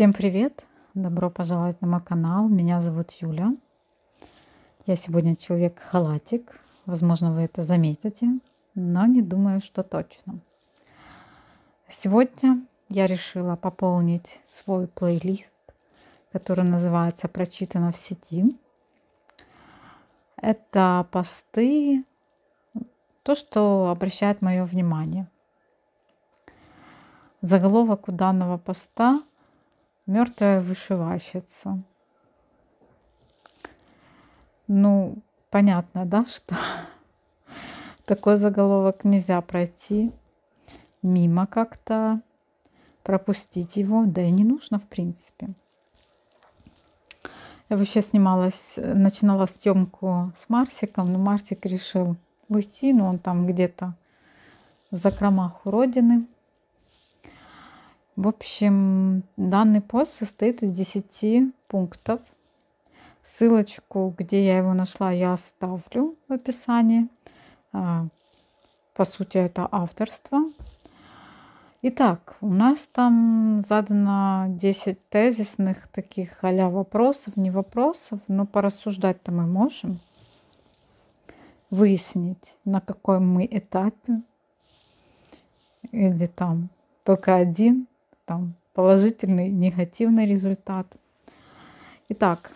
Всем привет! Добро пожаловать на мой канал. Меня зовут Юля. Я сегодня человек-халатик. Возможно, вы это заметите, но не думаю, что точно. Сегодня я решила пополнить свой плейлист, который называется «Прочитано в сети». Это посты, то, что обращает мое внимание. Заголовок у данного поста – мертвая вышивальщица. Ну, понятно, да, что такой заголовок нельзя пройти мимо как-то, пропустить его, да и не нужно, в принципе. Я вообще снималась, начинала съемку с Марсиком, но Марсик решил уйти, но он там где-то в закромах у родины. В общем, данный пост состоит из 10 пунктов. Ссылочку, где я его нашла, я оставлю в описании. А, по сути, это авторство. Итак, у нас там задано 10 тезисных таких а вопросов, не вопросов, но порассуждать-то мы можем. Выяснить, на каком мы этапе. Или там только один там положительный, негативный результат. Итак,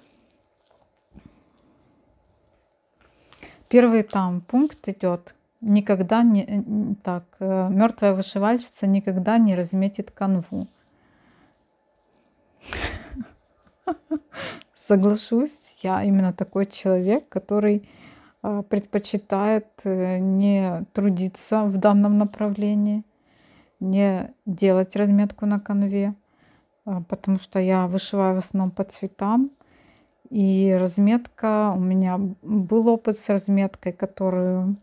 первый там пункт идет. Никогда не... Э, так, э, мертвая вышивальщица никогда не разметит канву. Соглашусь, я именно такой человек, который а, предпочитает э, не трудиться в данном направлении – не делать разметку на конве, а, потому что я вышиваю в основном по цветам. И разметка, у меня был опыт с разметкой, которую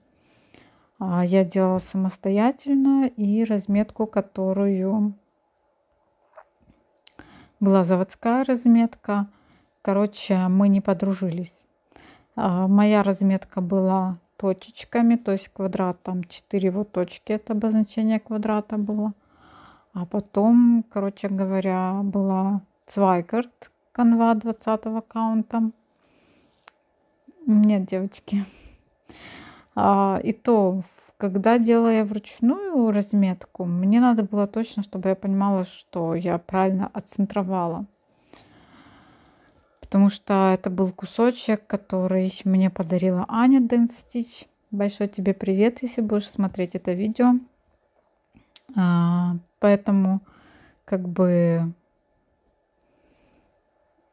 а, я делала самостоятельно, и разметку, которую была заводская разметка. Короче, мы не подружились. А, моя разметка была точечками, то есть квадрат там 4 вот точки, это обозначение квадрата было. А потом, короче говоря, была Цвайгард канва 20 аккаунта. Нет, девочки. А, и то, когда я вручную разметку, мне надо было точно, чтобы я понимала, что я правильно отцентровала потому что это был кусочек, который мне подарила Аня Dance Stitch. Большой тебе привет, если будешь смотреть это видео. А, поэтому как бы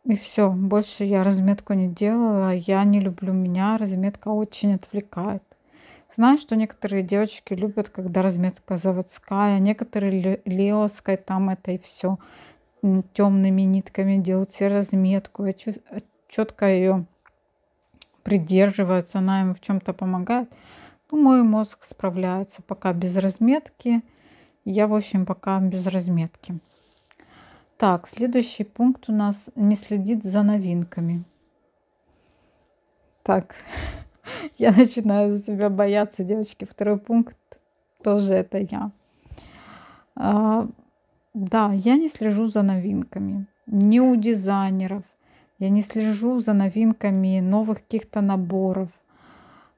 и все, больше я разметку не делала, я не люблю меня, разметка очень отвлекает. Знаю, что некоторые девочки любят, когда разметка заводская, некоторые леоской там это и все темными нитками делают все разметку, а четко а ее придерживаются, она им в чем-то помогает. Ну, мой мозг справляется пока без разметки. Я, в общем, пока без разметки. Так, следующий пункт у нас не следит за новинками. Так, я начинаю за себя бояться, девочки. Второй пункт тоже это я а, да, я не слежу за новинками. не у дизайнеров. Я не слежу за новинками новых каких-то наборов.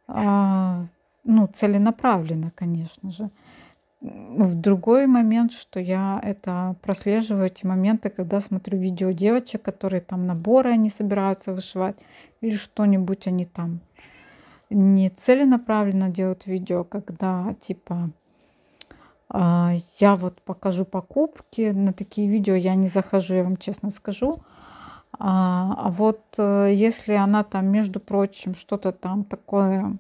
А, ну, целенаправленно, конечно же. В другой момент, что я это прослеживаю эти моменты, когда смотрю видео девочек, которые там наборы они собираются вышивать или что-нибудь они там не целенаправленно делают видео, когда типа а, я вот покажу покупки. На такие видео я не захожу, я вам честно скажу. А, а вот э, если она там, между прочим, что-то там такое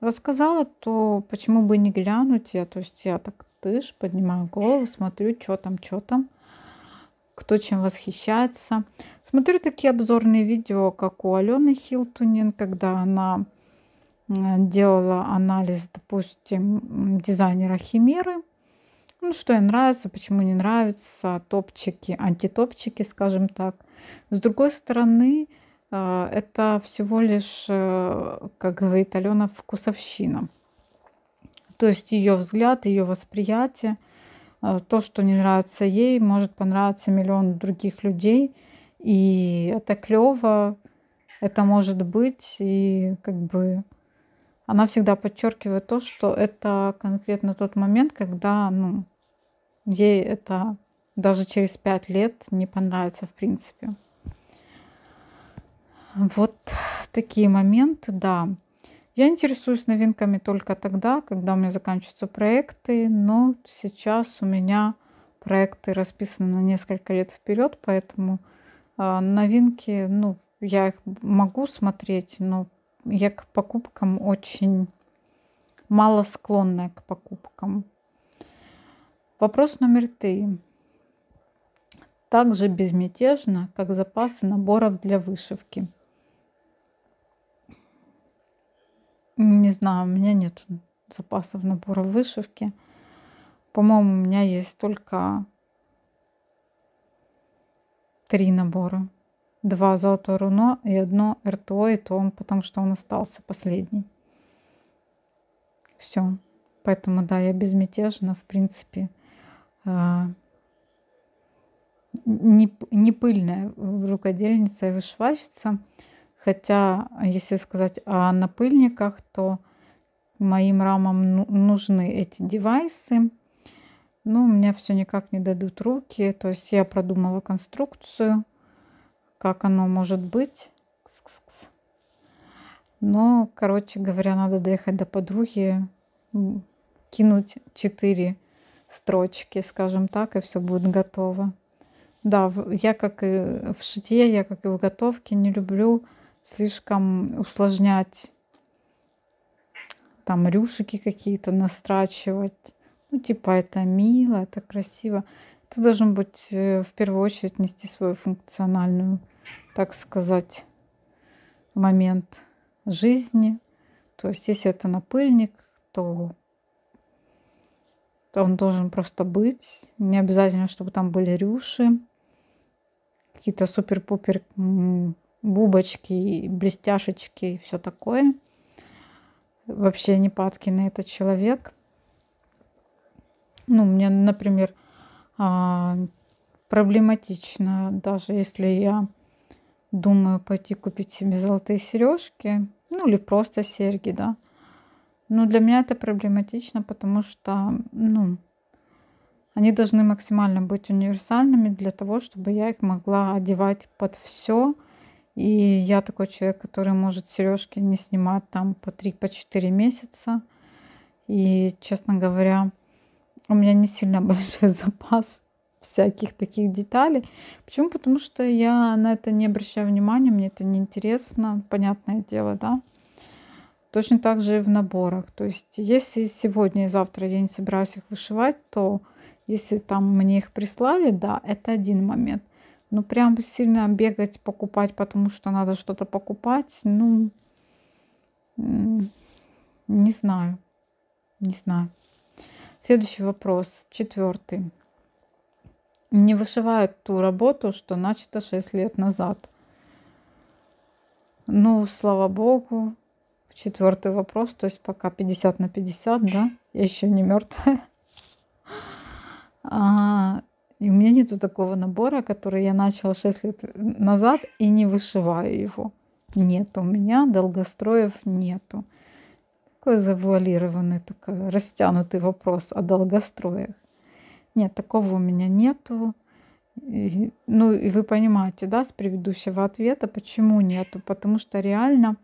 рассказала, то почему бы не глянуть? Я, то есть я так тыш, поднимаю голову, смотрю, что там, что там, кто чем восхищается. Смотрю такие обзорные видео, как у Алены Хилтунин, когда она Э, делала анализ, допустим, дизайнера Химеры, ну, что ей нравится, почему не нравится, топчики, антитопчики, скажем так. С другой стороны, э, это всего лишь, э, как говорит Алена, вкусовщина. То есть ее взгляд, ее восприятие, то, что не нравится ей, может понравиться миллион других людей. И это клево, это может быть, и как бы она всегда подчеркивает то, что это конкретно тот момент, когда ну, ей это даже через пять лет не понравится в принципе. Вот такие моменты, да. Я интересуюсь новинками только тогда, когда у меня заканчиваются проекты, но сейчас у меня проекты расписаны на несколько лет вперед, поэтому а, новинки, ну, я их могу смотреть, но я к покупкам очень мало склонная к покупкам. Вопрос номер три. Также безмятежно, как запасы наборов для вышивки. Не знаю, у меня нет запасов наборов вышивки. По-моему, у меня есть только три набора два золотое руно и одно РТО, и то он, потому что он остался последний. Все. Поэтому, да, я безмятежна, в принципе. А, не, не пыльная рукодельница и вышивальщица. Хотя, если сказать о напыльниках, то моим рамам ну, нужны эти девайсы. Но у меня все никак не дадут руки. То есть я продумала конструкцию – как оно может быть. Кс -кс -кс. Но, короче говоря, надо доехать до подруги, кинуть четыре строчки, скажем так, и все будет готово. Да, я как и в шитье, я как и в готовке не люблю слишком усложнять там рюшики какие-то настрачивать. Ну, типа, это мило, это красиво. Ты должен быть э, в первую очередь нести свою функциональную, так сказать, момент жизни. То есть, если это напыльник, то он должен просто быть. Не обязательно, чтобы там были рюши, какие-то супер-пупер бубочки, блестяшечки и все такое. Вообще не падки на этот человек. Ну, мне, например, а, проблематично, даже если я думаю пойти купить себе золотые сережки, ну или просто серьги, да. Но для меня это проблематично, потому что, ну, они должны максимально быть универсальными для того, чтобы я их могла одевать под все. И я такой человек, который может сережки не снимать там по 3-4 по месяца. И, честно говоря, у меня не сильно большой запас всяких таких деталей. Почему? Потому что я на это не обращаю внимания, мне это не интересно, понятное дело, да. Точно так же и в наборах. То есть, если сегодня и завтра я не собираюсь их вышивать, то если там мне их прислали, да, это один момент. Но прям сильно бегать, покупать, потому что надо что-то покупать, ну, не знаю. Не знаю. Следующий вопрос, четвертый. Не вышивают ту работу, что начато 6 лет назад. Ну, слава богу, четвертый вопрос, то есть пока 50 на 50, да, я еще не мертвая. А, и у меня нету такого набора, который я начала 6 лет назад и не вышиваю его. Нет, у меня долгостроев нету такой завуалированный, такой растянутый вопрос о долгостроях. Нет, такого у меня нету. И, ну и вы понимаете, да, с предыдущего ответа, почему нету. Потому что реально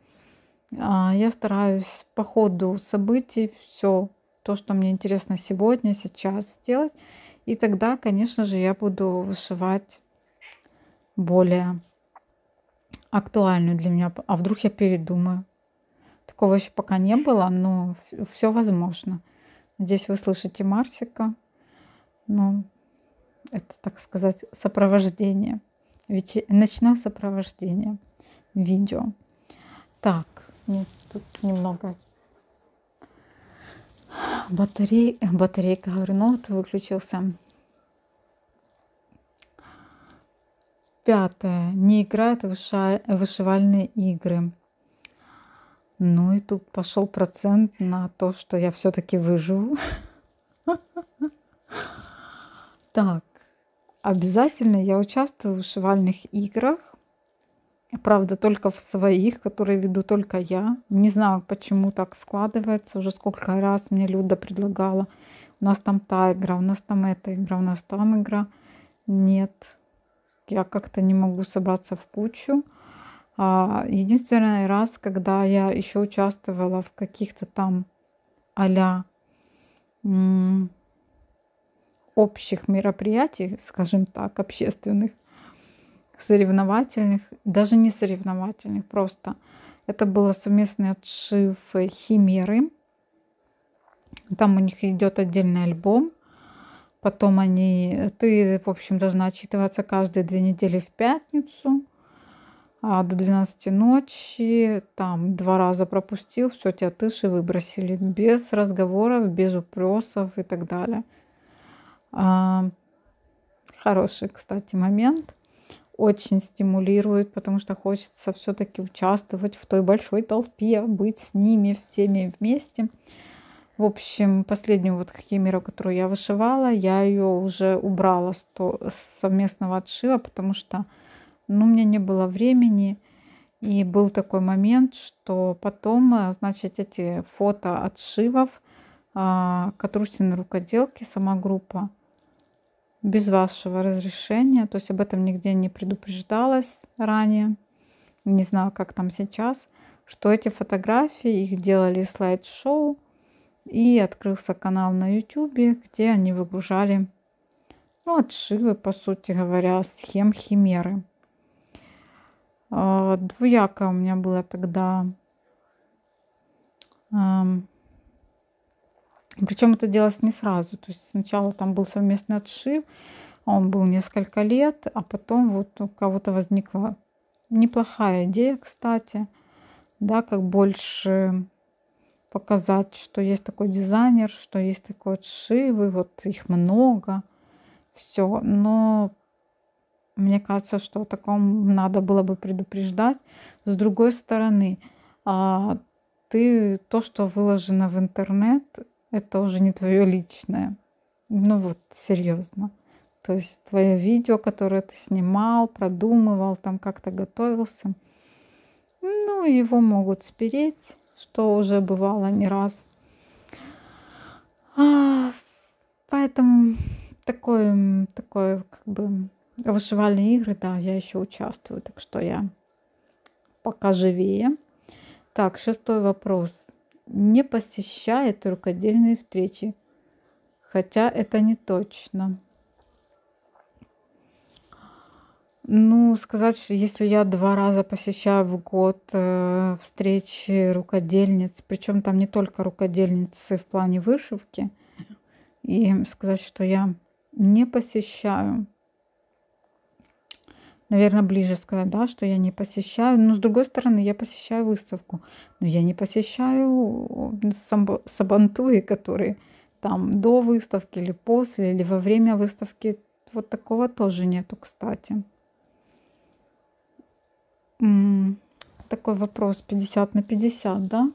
а, я стараюсь по ходу событий все то, что мне интересно сегодня, сейчас сделать. И тогда, конечно же, я буду вышивать более актуальную для меня. А вдруг я передумаю? Такого еще пока не было, но все возможно. Здесь вы слышите Марсика. Ну, это, так сказать, сопровождение. Вече... Ночное сопровождение видео. Так, ну, тут немного батарей... батарейка, говорю, ну вот выключился. Пятое. Не играет в вышивальные игры. Ну и тут пошел процент на то, что я все-таки выживу. Так, обязательно я участвую в вышивальных играх. Правда, только в своих, которые веду только я. Не знаю, почему так складывается. Уже сколько раз мне Люда предлагала. У нас там та игра, у нас там эта игра, у нас там игра. Нет, я как-то не могу собраться в кучу. А, единственный раз, когда я еще участвовала в каких-то там а общих мероприятиях, скажем так, общественных, соревновательных, даже не соревновательных, просто это было совместный отшив Химеры. Там у них идет отдельный альбом. Потом они, ты, в общем, должна отчитываться каждые две недели в пятницу. А, до 12 ночи, там два раза пропустил, все, тебя тыши выбросили, без разговоров, без упросов и так далее. А, хороший, кстати, момент. Очень стимулирует, потому что хочется все-таки участвовать в той большой толпе, быть с ними всеми вместе. В общем, последнюю вот химеру, которую я вышивала, я ее уже убрала с совместного отшива, потому что но у меня не было времени. И был такой момент, что потом, э, значит, эти фото отшивов а, Катрусин рукоделки, сама группа, без вашего разрешения, то есть об этом нигде не предупреждалось ранее, не знаю, как там сейчас, что эти фотографии, их делали слайд-шоу, и открылся канал на YouTube, где они выгружали, ну, отшивы, по сути говоря, схем химеры. А, двояко у меня было тогда. Причем это делалось не сразу. То есть сначала там был совместный отшив, а он был несколько лет, а потом вот у кого-то возникла неплохая идея, кстати, да, как больше показать, что есть такой дизайнер, что есть такой отшивы, вот их много, все. Но мне кажется, что о таком надо было бы предупреждать. С другой стороны, а, ты то, что выложено в интернет, это уже не твое личное. Ну вот, серьезно. То есть твое видео, которое ты снимал, продумывал, там как-то готовился, ну, его могут спереть, что уже бывало не раз. А, поэтому такой, такой как бы Вышивальные игры, да, я еще участвую, так что я пока живее. Так, шестой вопрос. Не посещает рукодельные встречи, хотя это не точно. Ну, сказать, что если я два раза посещаю в год э, встречи рукодельниц, причем там не только рукодельницы в плане вышивки, и сказать, что я не посещаю наверное, ближе сказать, да, что я не посещаю. Но с другой стороны, я посещаю выставку. Но я не посещаю э, сабантуи, которые там до выставки или после, или во время выставки. Вот такого тоже нету, кстати. Такой вопрос 50 на 50, да?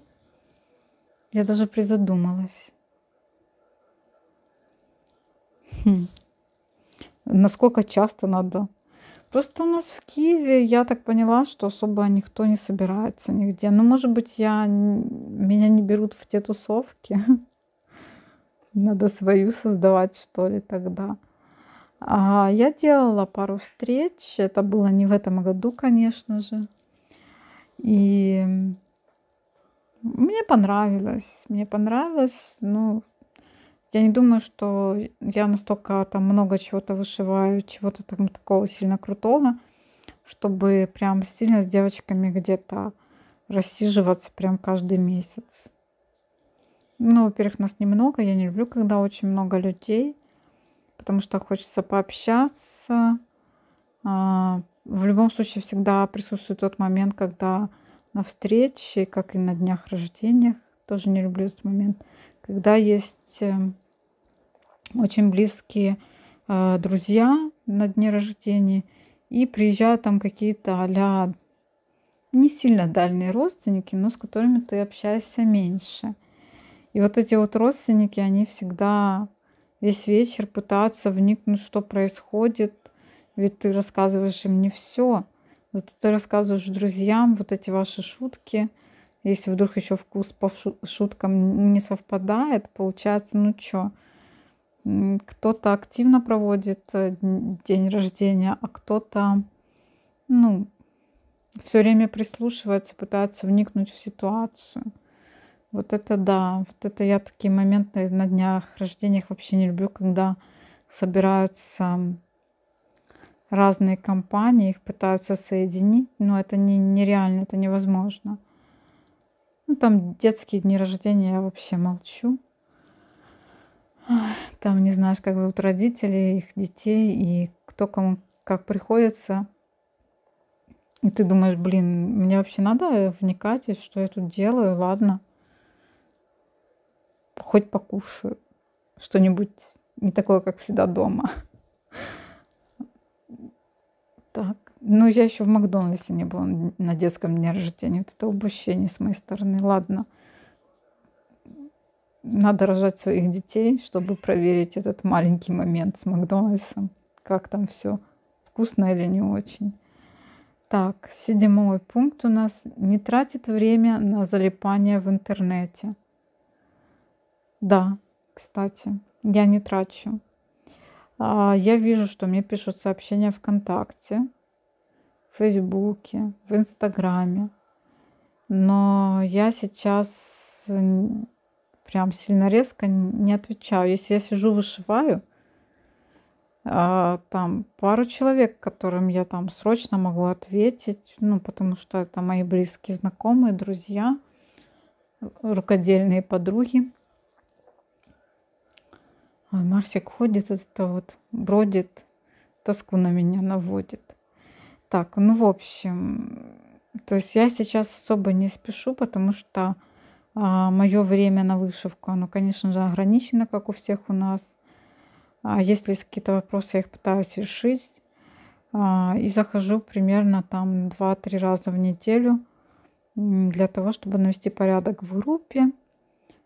Я даже призадумалась. Хм. Насколько часто надо Просто у нас в Киеве, я так поняла, что особо никто не собирается нигде. Ну, может быть, я... меня не берут в те тусовки. Надо свою создавать, что ли, тогда. А я делала пару встреч. Это было не в этом году, конечно же. И мне понравилось. Мне понравилось. Ну, я не думаю, что я настолько там много чего-то вышиваю, чего-то там такого сильно крутого, чтобы прям сильно с девочками где-то рассиживаться прям каждый месяц. Ну, во-первых, нас немного. Я не люблю, когда очень много людей, потому что хочется пообщаться. А, в любом случае всегда присутствует тот момент, когда на встрече, как и на днях рождениях, тоже не люблю этот момент, когда есть эм, очень близкие э, друзья на дне рождения, и приезжают там какие-то а не сильно дальние родственники, но с которыми ты общаешься меньше. И вот эти вот родственники, они всегда весь вечер пытаются вникнуть, что происходит, ведь ты рассказываешь им не все, зато ты рассказываешь друзьям вот эти ваши шутки. Если вдруг еще вкус по шуткам не совпадает, получается, ну чё, кто-то активно проводит э, день рождения, а кто-то, ну, все время прислушивается, пытается вникнуть в ситуацию. Вот это да, вот это я такие моменты на днях рождениях вообще не люблю, когда собираются разные компании, их пытаются соединить, но это не, нереально, это невозможно. Ну, там детские дни рождения я вообще молчу там не знаешь, как зовут родителей, их детей, и кто кому как приходится. И ты думаешь, блин, мне вообще надо вникать, что я тут делаю, ладно. Хоть покушаю что-нибудь не такое, как всегда дома. Так. Ну, я еще в Макдональдсе не была на детском дне рождения. Вот это обущение с моей стороны. Ладно надо рожать своих детей, чтобы проверить этот маленький момент с Макдональдсом, как там все, вкусно или не очень. Так, седьмой пункт у нас не тратит время на залипание в интернете. Да, кстати, я не трачу. А, я вижу, что мне пишут сообщения ВКонтакте, в Фейсбуке, в Инстаграме. Но я сейчас прям сильно резко не отвечаю. Если я сижу, вышиваю, а, там пару человек, которым я там срочно могу ответить, ну, потому что это мои близкие знакомые, друзья, рукодельные подруги. Ой, а Марсик ходит вот это вот, бродит, тоску на меня наводит. Так, ну, в общем, то есть я сейчас особо не спешу, потому что а мое время на вышивку, оно, конечно же, ограничено, как у всех у нас. А если есть какие-то вопросы, я их пытаюсь решить. А, и захожу примерно там 2-3 раза в неделю для того, чтобы навести порядок в группе.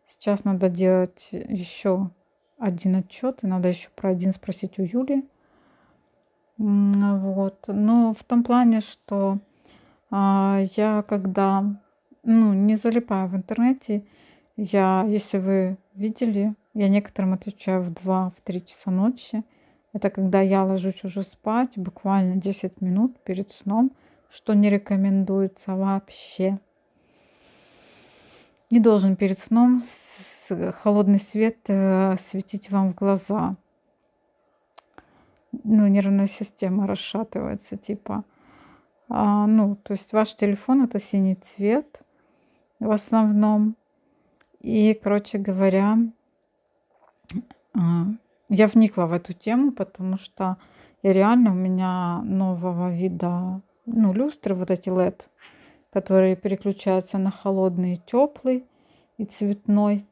Сейчас надо делать еще один отчет, и надо еще про один спросить у Юли. Вот. Но в том плане, что а, я когда ну, не залипаю в интернете. Я, если вы видели, я некоторым отвечаю в 2-3 в часа ночи. Это когда я ложусь уже спать, буквально 10 минут перед сном, что не рекомендуется вообще. Не должен перед сном холодный свет э, светить вам в глаза. Ну, нервная система расшатывается, типа. А, ну, то есть ваш телефон это синий цвет – в основном. И, короче говоря, а, я вникла в эту тему, потому что я реально у меня нового вида ну, люстры, вот эти LED, которые переключаются на холодный и теплый и цветной.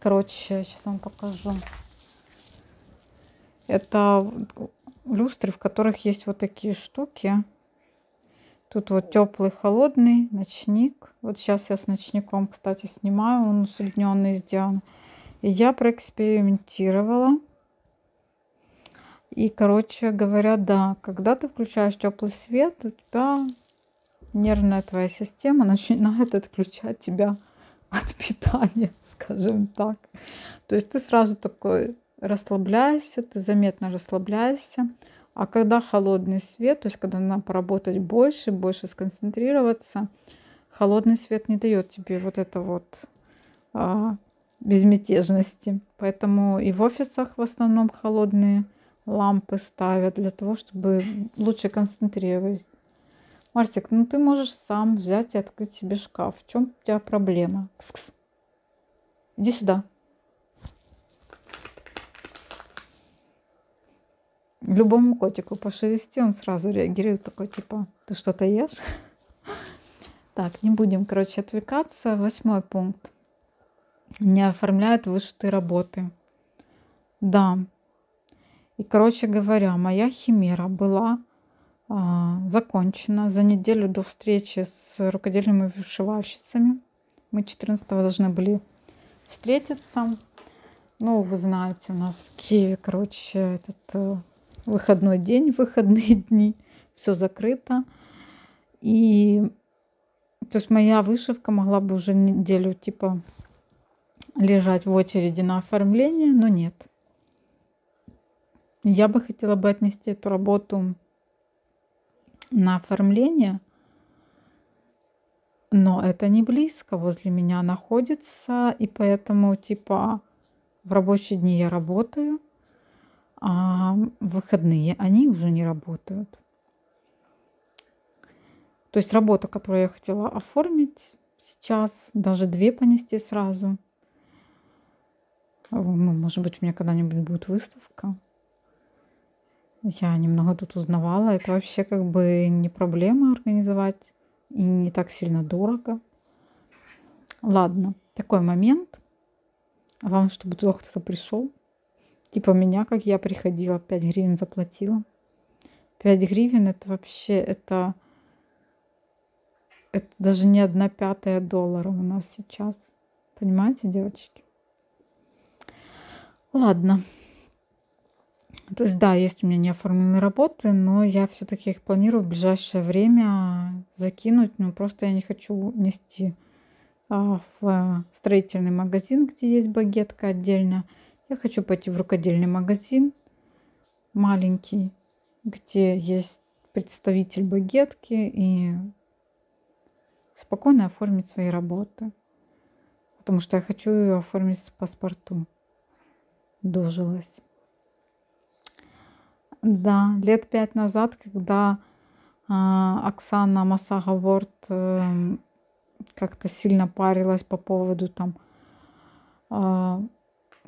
Короче, сейчас вам покажу. Это люстры, в которых есть вот такие штуки. Тут вот теплый, холодный, ночник. Вот сейчас я с ночником, кстати, снимаю. Он усредненный сделан. И я проэкспериментировала. И, короче говоря, да, когда ты включаешь теплый свет, у тебя нервная твоя система начинает отключать тебя от питания, скажем так. То есть ты сразу такой расслабляешься, ты заметно расслабляешься. А когда холодный свет, то есть когда надо поработать больше, больше сконцентрироваться, холодный свет не дает тебе вот это вот а, безмятежности. Поэтому и в офисах в основном холодные лампы ставят для того, чтобы лучше концентрировались. Мартик, ну ты можешь сам взять и открыть себе шкаф. В чем у тебя проблема? Кс-кс. Иди сюда. любому котику пошелести, он сразу реагирует такой, типа, ты что-то ешь? Так, не будем, короче, отвлекаться. Восьмой пункт. Не оформляет вышитые работы. Да. И, короче говоря, моя химера была а, закончена за неделю до встречи с рукодельными вышивальщицами. Мы 14 должны были встретиться. Ну, вы знаете, у нас в Киеве, короче, этот э, выходной день, выходные дни, все закрыто. И то есть моя вышивка могла бы уже неделю типа лежать в очереди на оформление, но нет. Я бы хотела бы отнести эту работу на оформление, но это не близко возле меня находится, и поэтому типа в рабочие дни я работаю, а выходные они уже не работают. То есть работа, которую я хотела оформить сейчас, даже две понести сразу. Э, ну, может быть, у меня когда-нибудь будет выставка. Я немного тут узнавала. Это вообще как бы не проблема организовать и не так сильно дорого. Ладно, такой момент. Вам, чтобы туда кто-то пришел. Типа меня, как я приходила, 5 гривен заплатила. 5 гривен это вообще, это, это даже не одна пятая доллара у нас сейчас. Понимаете, девочки? Ладно. То есть, да, есть у меня неоформленные работы, но я все-таки их планирую в ближайшее время закинуть. Но ну, просто я не хочу нести а, в э, строительный магазин, где есть багетка отдельно. Я хочу пойти в рукодельный магазин маленький, где есть представитель багетки и спокойно оформить свои работы. Потому что я хочу ее оформить с паспорту. Дожилась. Да, лет пять назад, когда э, Оксана Масагаворд э, эм, как-то сильно парилась по поводу там а,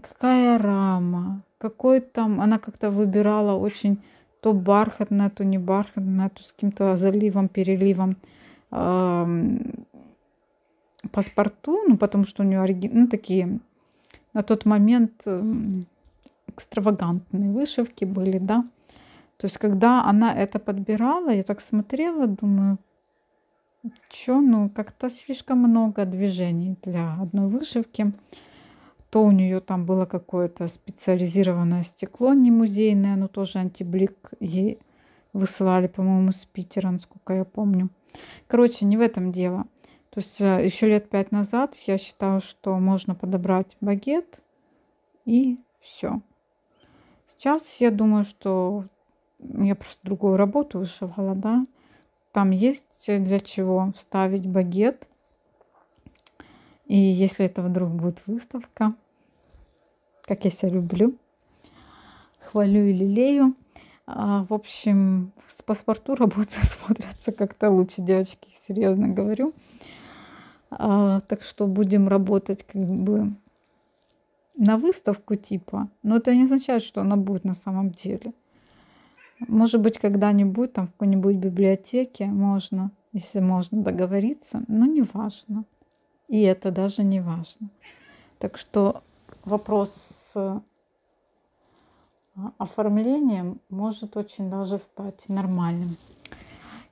какая рама, какой там, она как-то выбирала очень то бархатное, то не бархатное, то с каким-то заливом, переливом паспорту, ну, потому что у нее ориги... ну, такие на тот момент экстравагантные вышивки были, да. То есть, когда она это подбирала, я так смотрела, думаю, что, ну, как-то слишком много движений для одной вышивки то у нее там было какое-то специализированное стекло, не музейное, но тоже антиблик ей высылали, по-моему, с Питера, насколько я помню. Короче, не в этом дело. То есть э, еще лет пять назад я считала, что можно подобрать багет и все. Сейчас я думаю, что я просто другую работу вышивала, да. Там есть э, для чего вставить багет – и если это вдруг будет выставка, как я себя люблю, хвалю и лелею. А, в общем, с паспорту работы смотрятся как-то лучше, девочки, серьезно говорю. А, так что будем работать как бы на выставку типа, но это не означает, что она будет на самом деле. Может быть, когда-нибудь там в какой-нибудь библиотеке можно, если можно договориться, но не важно. И это даже не важно. Так что вопрос с э, оформлением может очень даже стать нормальным.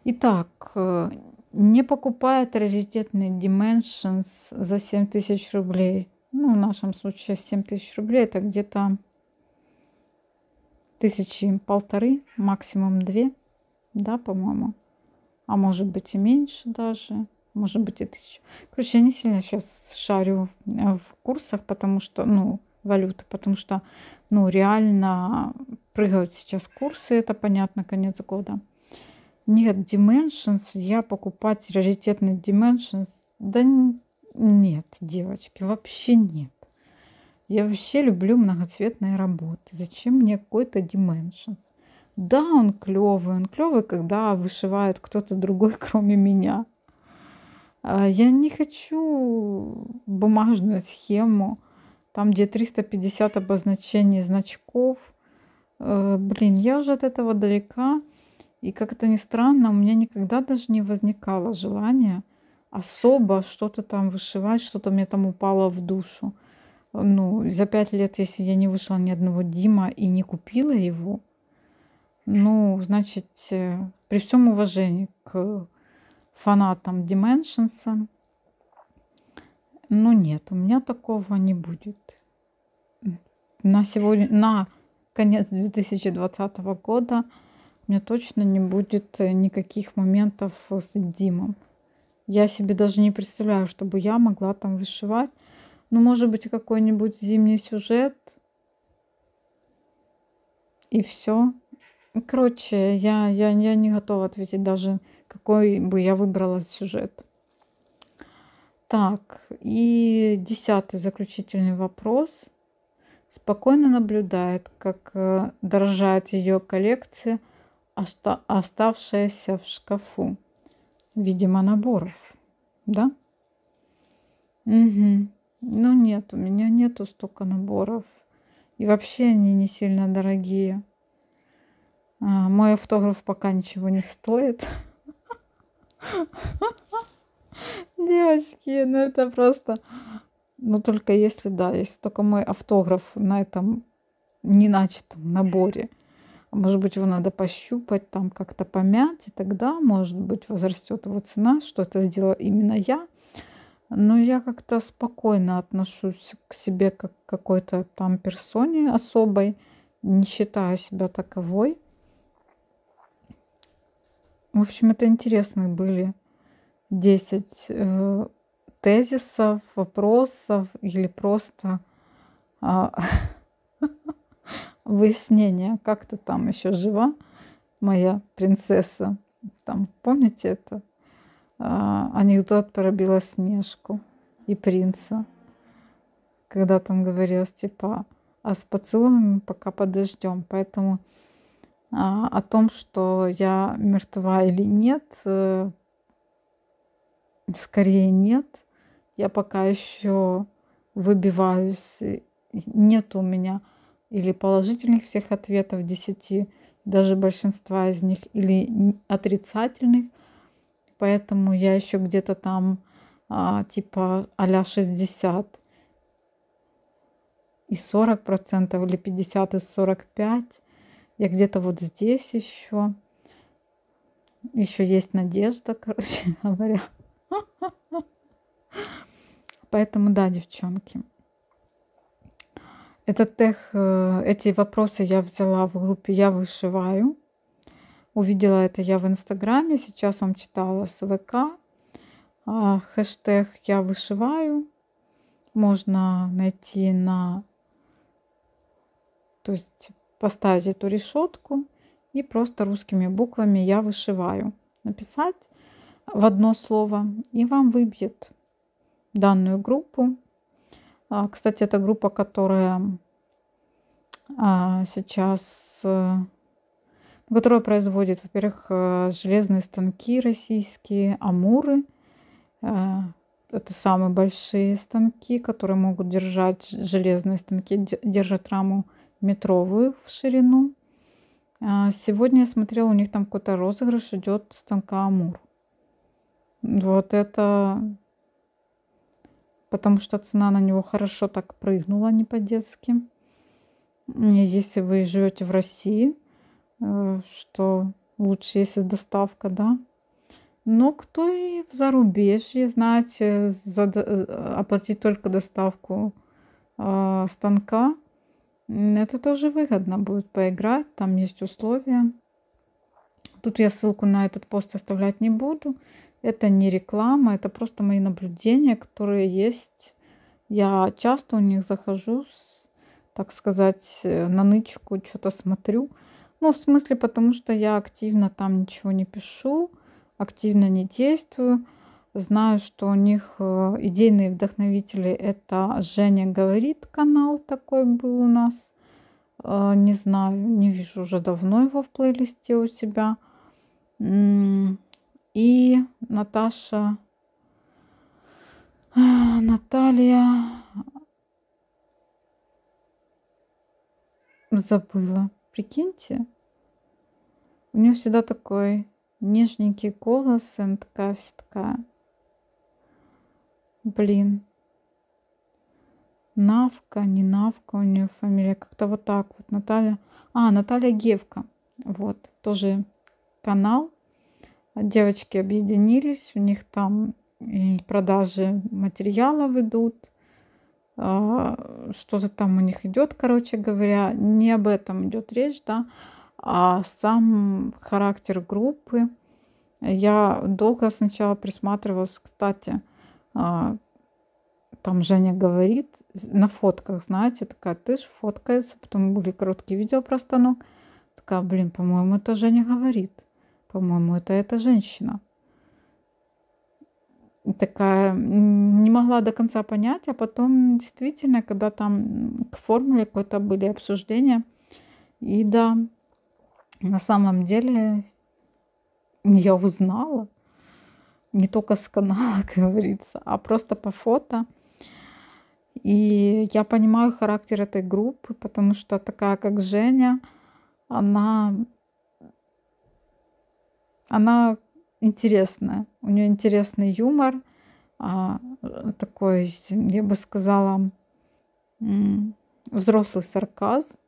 Итак, э, не покупает раритетный Dimensions за 7000 рублей. Ну, в нашем случае 7000 рублей это где-то тысячи полторы, максимум две, да, по-моему. А может быть и меньше даже может быть, и тысячу. Короче, я не сильно сейчас шарю э, в курсах, потому что, ну, валюты, потому что, ну, реально прыгают сейчас курсы, это понятно, конец года. Нет, Dimensions, я покупать раритетный Dimensions, да нет, девочки, вообще нет. Я вообще люблю многоцветные работы. Зачем мне какой-то Dimensions? Да, он клевый, он клевый, когда вышивает кто-то другой, кроме меня. А, я не хочу бумажную схему, там, где 350 обозначений значков. Э, блин, я уже от этого далека. И как это ни странно, у меня никогда даже не возникало желания особо что-то там вышивать, что-то мне там упало в душу. Ну, за пять лет, если я не вышла ни одного Дима и не купила его, ну, значит, э, при всем уважении к фанатом Dimensions. Ну нет, у меня такого не будет. На сегодня, на конец 2020 года у меня точно не будет э, никаких моментов э, с Димом. Я себе даже не представляю, чтобы я могла там вышивать. Ну, может быть, какой-нибудь зимний сюжет. И все. Короче, я, я, я не готова ответить даже какой бы я выбрала сюжет. Так, и десятый заключительный вопрос. Спокойно наблюдает, как э, дорожает ее коллекция, оставшаяся в шкафу. Видимо, наборов, да? Угу. Ну нет, у меня нету столько наборов. И вообще они не сильно дорогие. А, мой автограф пока ничего не стоит. Девочки, ну это просто... Ну только если, да, если только мой автограф на этом не начатом наборе. Может быть, его надо пощупать, там как-то помять, и тогда, может быть, возрастет его цена, что это сделала именно я. Но я как-то спокойно отношусь к себе как к какой-то там персоне особой, не считаю себя таковой. В общем, это интересные были 10 э, тезисов, вопросов или просто э, выяснения, как ты там еще жива, моя принцесса. Там, помните это? Э, анекдот про Белоснежку и принца, когда там говорилось, типа, а с поцелуями пока подождем. Поэтому а, о том, что я мертва или нет, э, скорее нет. Я пока еще выбиваюсь. Нет у меня или положительных всех ответов десяти даже большинства из них, или отрицательных. Поэтому я еще где-то там а, типа а-ля 60 и 40 процентов или 50 и 45 я где-то вот здесь еще. Еще есть надежда, короче говоря. Поэтому да, девчонки. Этот тех, э, эти вопросы я взяла в группе «Я вышиваю». Увидела это я в Инстаграме, сейчас вам читала с ВК. А, хэштег «Я вышиваю» можно найти на... То есть поставить эту решетку и просто русскими буквами я вышиваю написать в одно слово и вам выбьет данную группу. А, кстати, это группа, которая а, сейчас, э, которая производит, во-первых, э, железные станки российские, амуры. Э, это самые большие станки, которые могут держать железные станки, держат раму метровую в ширину. А, сегодня я смотрела, у них там какой-то розыгрыш идет станка Амур. Вот это... Потому что цена на него хорошо так прыгнула, не по-детски. Если вы живете в России, э, что лучше, если доставка, да. Но кто и в зарубежье, знаете, зад... Э, оплатить только доставку э, станка – это тоже выгодно будет поиграть, там есть условия. Тут я ссылку на этот пост оставлять не буду. Это не реклама, это просто мои наблюдения, которые есть. Я часто у них захожу, с, так сказать, э, на нычку, что-то смотрю. Ну, в смысле, потому что я активно там ничего не пишу, активно не действую. Знаю, что у них э, идейные вдохновители это Женя говорит канал такой был у нас. Э, не знаю, не вижу уже давно его в плейлисте у себя. И Наташа, э, Наталья, забыла. Прикиньте, у нее всегда такой нежненький голос, она такая вся такая Блин. Навка, не Навка у нее фамилия. Как-то вот так вот. Наталья. А, Наталья Гевка. Вот. Тоже канал. Девочки объединились. У них там и продажи материалов идут. А, что-то там у них идет, короче говоря. Не об этом идет речь, да. А сам характер группы. Я долго сначала присматривалась, кстати, а, там Женя говорит на фотках, знаете, такая тыш фоткается, потом были короткие видео про станок. Такая, блин, по-моему, это Женя говорит. По-моему, это эта женщина. Такая, не могла до конца понять, а потом действительно, когда там к формуле какое-то были обсуждения, и да, на самом деле я узнала, не только с канала, как говорится, а просто по фото. И я понимаю характер этой группы, потому что такая, как Женя, она, она интересная. У нее интересный юмор, а, такой, я бы сказала, взрослый сарказм,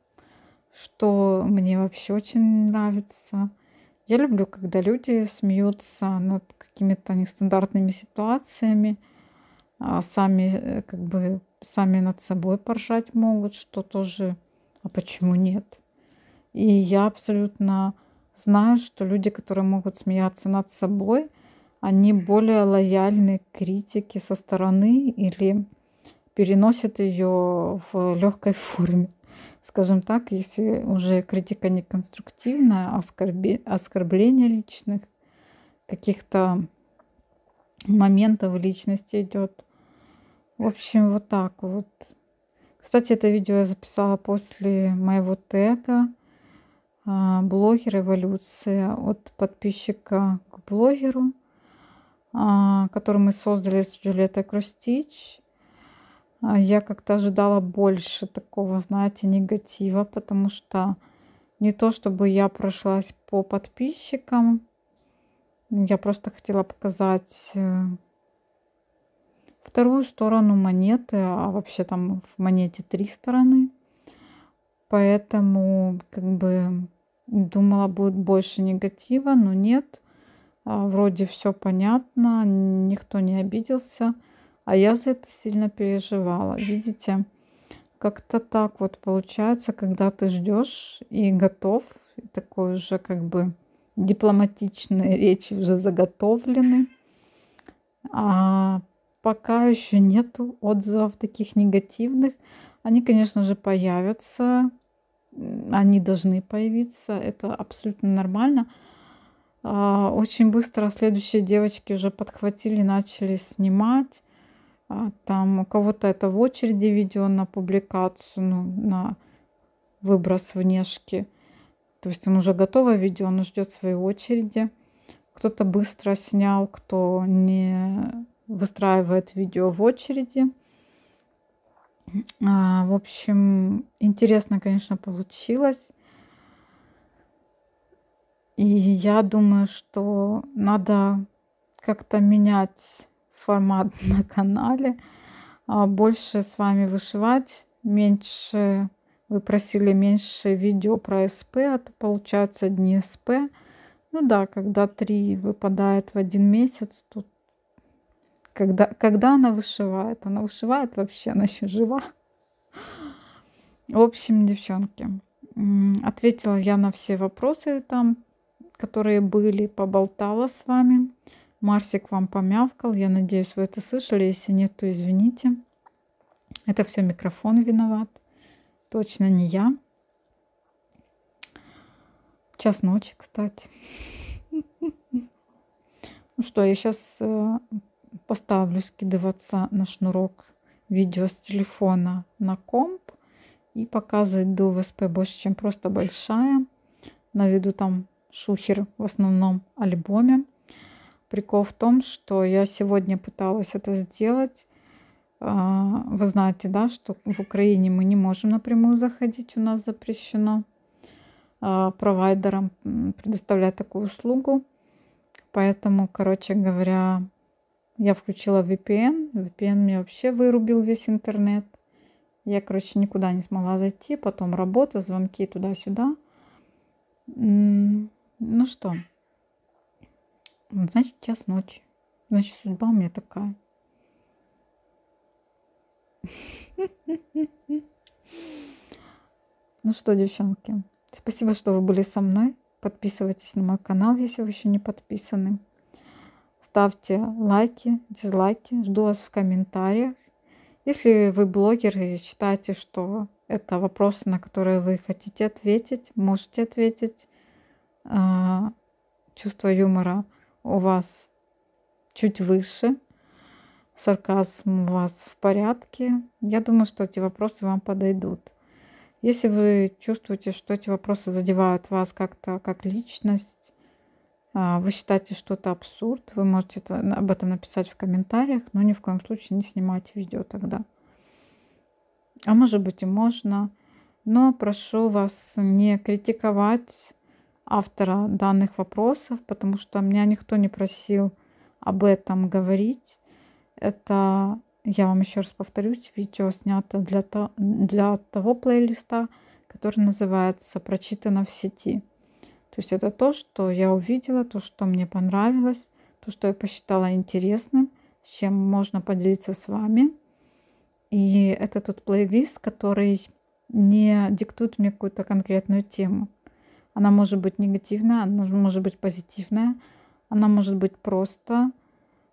что мне вообще очень нравится. Я люблю, когда люди смеются над какими-то нестандартными ситуациями, а сами э, как бы сами над собой поржать могут, что тоже, а почему нет? И я абсолютно знаю, что люди, которые могут смеяться над собой, они более лояльны к критике со стороны или переносят ее в легкой форме скажем так, если уже критика не конструктивная, а оскорби, оскорбление личных каких-то моментов личности идет. В общем, вот так вот. Кстати, это видео я записала после моего тега а, блогер эволюция от подписчика к блогеру, а, который мы создали с Джульеттой Крустич. А я как-то ожидала больше такого, знаете, негатива, потому что не то, чтобы я прошлась по подписчикам, я просто хотела показать э, вторую сторону монеты, а вообще там в монете три стороны. Поэтому как бы думала будет больше негатива, но нет. А вроде все понятно, никто не обиделся. А я за это сильно переживала. Видите, как-то так вот получается, когда ты ждешь и готов, и такой уже как бы дипломатичные речи уже заготовлены. А пока еще нету отзывов таких негативных. Они, конечно же, появятся, они должны появиться, это абсолютно нормально. А, очень быстро следующие девочки уже подхватили, начали снимать. А, там у кого-то это в очереди видео на публикацию, ну, на выброс внешки. То есть он уже готовое видео, он ждет своей очереди. Кто-то быстро снял, кто не выстраивает видео в очереди. А, в общем, интересно, конечно, получилось. И я думаю, что надо как-то менять формат на канале. А, больше с вами вышивать, меньше... Вы просили меньше видео про СП, а то получается дни СП. Ну да, когда три выпадает в один месяц, тут когда, когда она вышивает? Она вышивает вообще, она еще жива. В общем, девчонки, ответила я на все вопросы там, которые были, поболтала с вами. Марсик вам помявкал. Я надеюсь, вы это слышали. Если нет, то извините. Это все микрофон виноват. Точно не я. Час ночи, кстати. Ну что, я сейчас э, поставлю скидываться на шнурок видео с телефона на комп и показывать до ВСП больше, чем просто большая. Наведу там шухер в основном альбоме. Прикол в том, что я сегодня пыталась это сделать. А, вы знаете, да, что в Украине мы не можем напрямую заходить, у нас запрещено а, провайдерам предоставлять такую услугу. Поэтому, короче говоря, я включила VPN. VPN мне вообще вырубил весь интернет. Я, короче, никуда не смогла зайти. Потом работа, звонки туда-сюда. Ну что, ну, значит, час ночи. Значит, судьба у меня такая. Ну что, девчонки, спасибо, что вы были со мной. Подписывайтесь на мой канал, если вы еще не подписаны. Ставьте лайки, дизлайки. Жду вас в комментариях. Если вы блогер и считаете, что это вопросы, на которые вы хотите ответить, можете ответить. А, чувство юмора – у вас чуть выше, сарказм у вас в порядке. Я думаю, что эти вопросы вам подойдут. Если вы чувствуете, что эти вопросы задевают вас как-то как личность, а, вы считаете что-то абсурд, вы можете это, об этом написать в комментариях, но ни в коем случае не снимайте видео тогда. А может быть и можно, но прошу вас не критиковать автора данных вопросов, потому что меня никто не просил об этом говорить. Это, я вам еще раз повторюсь, видео снято для, то, для того плейлиста, который называется «Прочитано в сети». То есть это то, что я увидела, то, что мне понравилось, то, что я посчитала интересным, с чем можно поделиться с вами. И это тот плейлист, который не диктует мне какую-то конкретную тему. Она может быть негативная, она может быть позитивная, она может быть просто,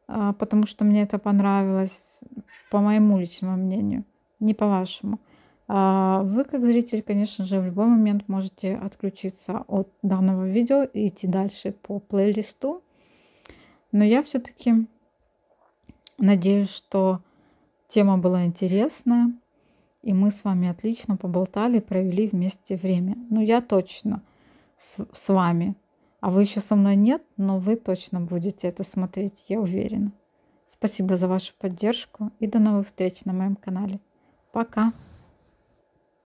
а, потому что мне это понравилось, по моему личному мнению, не по вашему. А, вы, как зритель, конечно же, в любой момент можете отключиться от данного видео и идти дальше по плейлисту. Но я все-таки надеюсь, что тема была интересная, и мы с вами отлично поболтали, провели вместе время. Ну, я точно – с, с вами. А вы еще со мной нет, но вы точно будете это смотреть, я уверена. Спасибо за вашу поддержку и до новых встреч на моем канале. Пока!